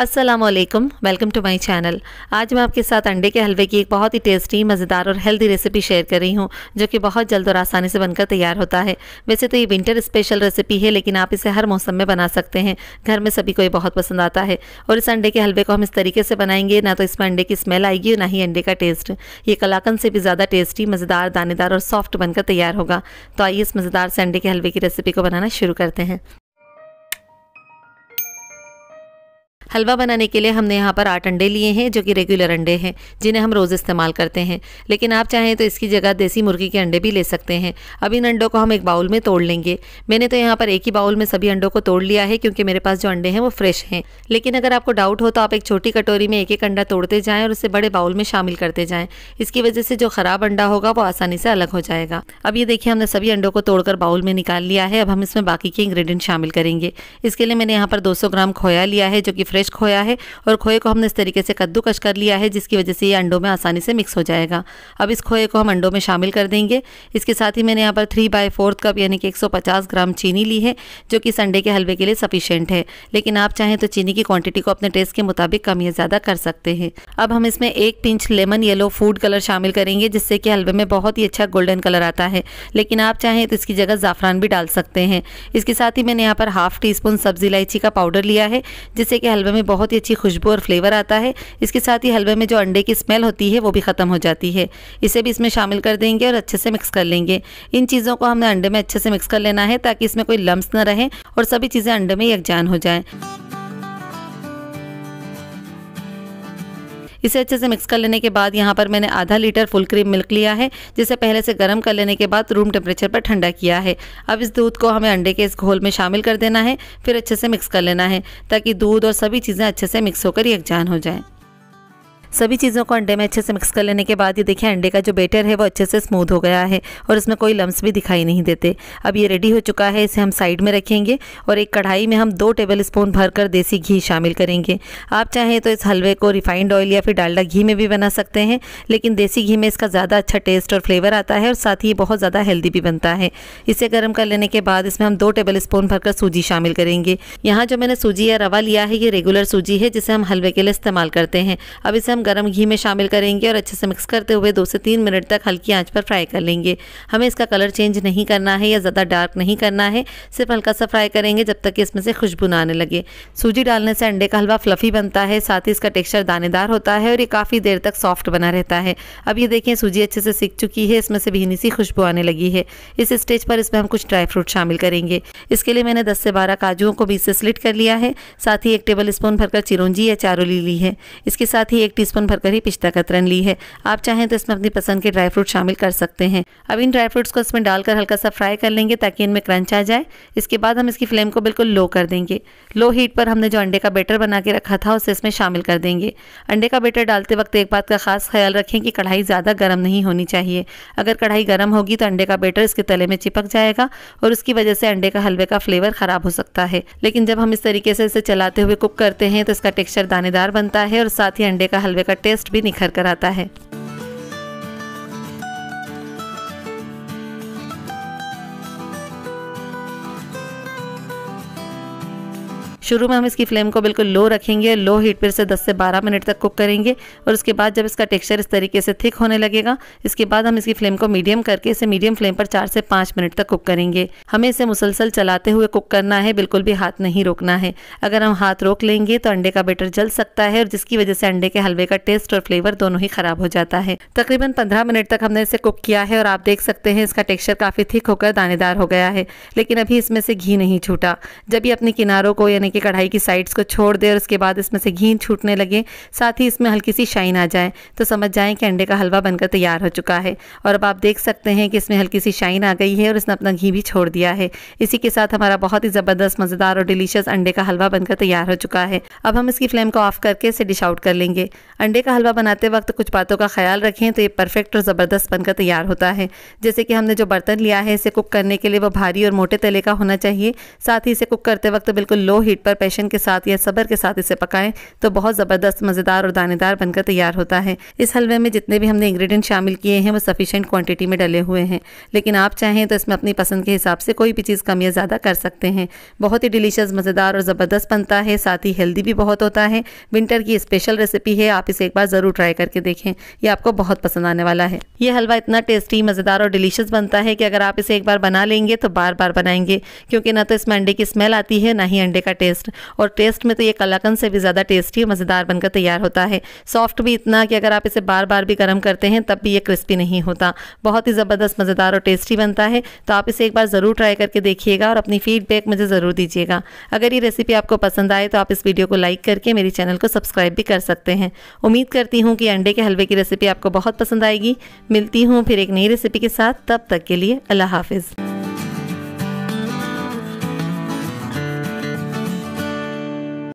अस्सलाम वालेकुम welcome to my channel आज मैं आपके साथ अंडे के हलवे की एक बहुत ही टेस्टी मज़ेदार और हेल्दी रेसिपी शेयर कर रही हूँ जो कि बहुत जल्द और आसानी से बनकर तैयार होता है वैसे तो ये विंटर स्पेशल रेसिपी है लेकिन आप इसे हर मौसम में बना सकते हैं घर में सभी को ये बहुत पसंद आता है और इस अंडे के हलवे को हम इस तरीके से बनाएंगे ना तो इसमें अंडे की स्मेल आएगी ना ही अंडे का टेस्ट ये कलाकंद से भी ज़्यादा टेस्टी मज़ेदार दानेदार और सॉफ्ट बनकर तैयार होगा तो आइए इस मज़ेदार से अंडे के हलवे की रेसिपी को बनाना शुरू करते हैं हलवा बनाने के लिए हमने यहाँ पर आठ अंडे लिए हैं जो कि रेगुलर अंडे हैं जिन्हें हम रोज़ इस्तेमाल करते हैं लेकिन आप चाहें तो इसकी जगह देसी मुर्गी के अंडे भी ले सकते हैं अब इन अंडों को हम एक बाउल में तोड़ लेंगे मैंने तो यहाँ पर एक ही बाउल में सभी अंडों को तोड़ लिया है क्योंकि मेरे पास जो अंडे हैं वो फ्रेश हैं लेकिन अगर आपको डाउट हो तो आप एक छोटी कटोरी में एक एक अंडा तोड़ते जाएँ और उसे बड़े बाउल में शामिल करते जाएँ इसकी वजह से जो ख़राब अंडा होगा वो आसानी से अलग हो जाएगा अब ये देखिए हमने सभी अंडों को तोड़कर बाउल में निकाल लिया है अब हम इसमें बाकी के इंग्रेडिएंट शामिल करेंगे इसके लिए मैंने यहाँ पर 200 ग्राम खोया लिया है जो कि फ्रेश फ्रेश खोया है और खोए को हमने इस तरीके से कद्दूकस कर लिया है जिसकी वजह से ये अंडों में आसानी से मिक्स हो जाएगा अब इस खोए को हम अंडों में शामिल कर देंगे इसके साथ ही मैंने यहाँ पर थ्री बाई फोर्थ कप यानी कि एक ग्राम चीनी ली है जो कि संडे के हलवे के लिए सफिशेंट है लेकिन आप चाहें तो चीनी की क्वान्टिटी को अपने टेस्ट के मुताबिक कम या ज़्यादा कर सकते हैं अब हम इसमें एक pinch lemon yellow food colour शामिल करेंगे जिससे कि हलवे में बहुत ही अच्छा गोल्डन कलर आता है लेकिन आप चाहें तो इसकी जगह ज़ाफ़रान भी डाल सकते हैं इसके साथ ही मैंने यहाँ पर हाफ टी स्पून सब्जी इलायची का पाउडर लिया है जिससे कि हलवे हलवे में बहुत ही अच्छी खुशबू और फ्लेवर आता है इसके साथ ही हलवे में जो अंडे की स्मेल होती है वो भी ख़त्म हो जाती है इसे भी इसमें शामिल कर देंगे और अच्छे से मिक्स कर लेंगे इन चीज़ों को हमने अंडे में अच्छे से मिक्स कर लेना है ताकि इसमें कोई लम्ब न रहें और सभी चीज़ें अंडे में यकजान हो जाएँ इसे अच्छे से मिक्स कर लेने के बाद यहाँ पर मैंने आधा लीटर फुल क्रीम मिल्क लिया है जिसे पहले से गर्म कर लेने के बाद रूम टेम्परेचर पर ठंडा किया है अब इस दूध को हमें अंडे के इस घोल में शामिल कर देना है फिर अच्छे से मिक्स कर लेना है ताकि दूध और सभी चीज़ें अच्छे से मिक्स होकर यकजान हो जाएँ सभी चीज़ों को अंडे में अच्छे से मिक्स कर लेने के बाद ये देखिए अंडे का जो बेटर है वो अच्छे से स्मूथ हो गया है और इसमें कोई लम्स भी दिखाई नहीं देते अब ये रेडी हो चुका है इसे हम साइड में रखेंगे और एक कढ़ाई में हम दो टेबल स्पून भर कर देसी घी शामिल करेंगे आप चाहें तो इस हलवे को रिफाइंड ऑयल या फिर डालडा घी में भी बना सकते हैं लेकिन देसी घी में इसका ज़्यादा अच्छा टेस्ट और फ्लेवर आता है और साथ ही ये बहुत ज़्यादा हेल्दी भी बनता है इसे गर्म कर लेने के बाद इसमें हम दो टेबल स्पून भरकर सूजी शामिल करेंगे यहाँ जो मैंने सूजी या रवा लिया है ये रेगुलर सूजी है जिसे हम हलवे के लिए इस्तेमाल करते हैं अब इसे हम हम गरम घी में शामिल करेंगे और अच्छे से मिक्स करते हुए दो से तीन मिनट तक हल्की आंच पर फ्राई कर लेंगे हमें इसका कलर चेंज नहीं करना है या ज़्यादा डार्क नहीं करना है सिर्फ हल्का सा फ्राई करेंगे जब तक कि इसमें से खुशबू ना आने लगे सूजी डालने से अंडे का हलवा फ्लफ़ी बनता है साथ ही इसका टेक्स्चर दानेदार होता है और ये काफ़ी देर तक सॉफ्ट बना रहता है अब ये देखें सूजी अच्छे से सीख चुकी है इसमें से भीनी सी खुशबू आने लगी है इस स्टेज पर इसमें हम कुछ ड्राई फ्रूट शामिल करेंगे इसके लिए मैंने दस से बारह काजुओं को बीच से स्लिट कर लिया है साथ ही एक टेबल स्पून भरकर चिरौंजी या चारोली ली है इसके साथ ही एक टी टीस्पून भरकर ही पिस्ता कतरन ली है आप चाहें तो इसमें अपनी पसंद के ड्राई फ्रूट शामिल कर सकते हैं अब इन ड्राई फ्रूट्स को इसमें डालकर हल्का सा फ्राई कर लेंगे ताकि इनमें क्रंच आ जाए इसके बाद हम इसकी फ्लेम को बिल्कुल लो कर देंगे लो हीट पर हमने जो अंडे का बेटर बना के रखा था उसे इसमें शामिल कर देंगे अंडे का बेटर डालते वक्त एक बात का खास ख्याल रखें कि कढ़ाई ज़्यादा गर्म नहीं होनी चाहिए अगर कढ़ाई गर्म होगी तो अंडे का बेटर इसके तले में चिपक जाएगा और उसकी वजह से अंडे का हलवे का फ्लेवर ख़राब हो सकता है लेकिन जब हम इस तरीके से इसे चलाते हुए कुक करते हैं तो इसका टेक्सचर दानेदार बनता है और साथ ही अंडे का हलवे हलवे का टेस्ट भी निखर कर आता है शुरू में हम इसकी फ्लेम को बिल्कुल लो रखेंगे लो हीट पर से 10 से 12 मिनट तक कुक करेंगे और उसके बाद जब इसका टेक्सचर इस तरीके से थिक होने लगेगा इसके बाद हम इसकी फ्लेम को मीडियम करके इसे मीडियम फ्लेम पर चार से पाँच मिनट तक कुक करेंगे हमें इसे मुसलसल चलाते हुए कुक करना है बिल्कुल भी हाथ नहीं रोकना है अगर हम हाथ रोक लेंगे तो अंडे का बेटर जल सकता है और जिसकी वजह से अंडे के हलवे का टेस्ट और फ्लेवर दोनों ही खराब हो जाता है तकरीबन पंद्रह मिनट तक हमने इसे कुक किया है और आप देख सकते हैं इसका टेक्सचर काफ़ी थिक होकर दानेदार हो गया है लेकिन अभी इसमें से घी नहीं छूटा जब ये अपने किनारों को यानी कि कि कढ़ाई की साइड्स को छोड़ दे और उसके बाद इसमें से घी छूटने लगे साथ ही इसमें हल्की सी शाइन आ जाए तो समझ जाएँ कि अंडे का हलवा बनकर तैयार हो चुका है और अब आप देख सकते हैं कि इसमें हल्की सी शाइन आ गई है और इसने अपना घी भी छोड़ दिया है इसी के साथ हमारा बहुत ही ज़बरदस्त मज़ेदार और डिलीशियस अंडे का हलवा बनकर तैयार हो चुका है अब हम इसकी फ्लेम को ऑफ करके इसे डिश आउट कर लेंगे अंडे का हलवा बनाते वक्त कुछ बातों का ख्याल रखें तो ये परफेक्ट और ज़बरदस्त बनकर तैयार होता है जैसे कि हमने जो बर्तन लिया है इसे कुक करने के लिए वो भारी और मोटे तले का होना चाहिए साथ ही इसे कुक करते वक्त बिल्कुल लो हीट पर पर पैशन के साथ या सबर के साथ इसे पकाएं तो बहुत ज़बरदस्त मज़ेदार और दानेदार बनकर तैयार होता है इस हलवे में जितने भी हमने इंग्रेडिएंट शामिल किए हैं वो सफिशेंट क्वांटिटी में डले हुए हैं लेकिन आप चाहें तो इसमें अपनी पसंद के हिसाब से कोई भी चीज़ कम या ज़्यादा कर सकते हैं बहुत ही डिलीशियस मज़ेदार और ज़बरदस्त बनता है साथ ही हेल्दी भी बहुत होता है विंटर की स्पेशल रेसिपी है आप इसे एक बार ज़रूर ट्राई करके देखें यह आपको बहुत पसंद आने वाला है ये हलवा इतना टेस्टी मज़ेदार और डिलीशियस बनता है कि अगर आप इसे एक बार बना लेंगे तो बार बार बनाएंगे क्योंकि ना तो इसमें अंडे की स्मेल आती है ना ही अंडे का टेस्ट टेस्ट और टेस्ट में तो ये कलाकंद से भी ज़्यादा टेस्टी और मज़ेदार बनकर तैयार होता है सॉफ्ट भी इतना कि अगर आप इसे बार बार भी गर्म करते हैं तब भी ये क्रिस्पी नहीं होता बहुत ही ज़बरदस्त मज़ेदार और टेस्टी बनता है तो आप इसे एक बार ज़रूर ट्राई करके देखिएगा और अपनी फीडबैक मुझे ज़रूर दीजिएगा अगर ये रेसिपी आपको पसंद आए तो आप इस वीडियो को लाइक करके मेरे चैनल को सब्सक्राइब भी कर सकते हैं उम्मीद करती हूँ कि अंडे के हलवे की रेसिपी आपको बहुत पसंद आएगी मिलती हूँ फिर एक नई रेसिपी के साथ तब तक के लिए अल्लाह हाफिज़